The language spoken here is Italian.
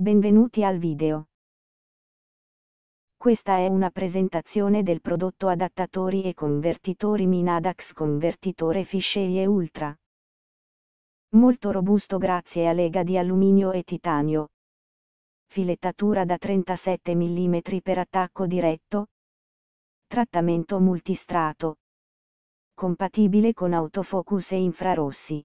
Benvenuti al video. Questa è una presentazione del prodotto adattatori e convertitori Minadax convertitore Fisceglie Ultra. Molto robusto grazie a lega di alluminio e titanio. Filettatura da 37 mm per attacco diretto. Trattamento multistrato. Compatibile con autofocus e infrarossi.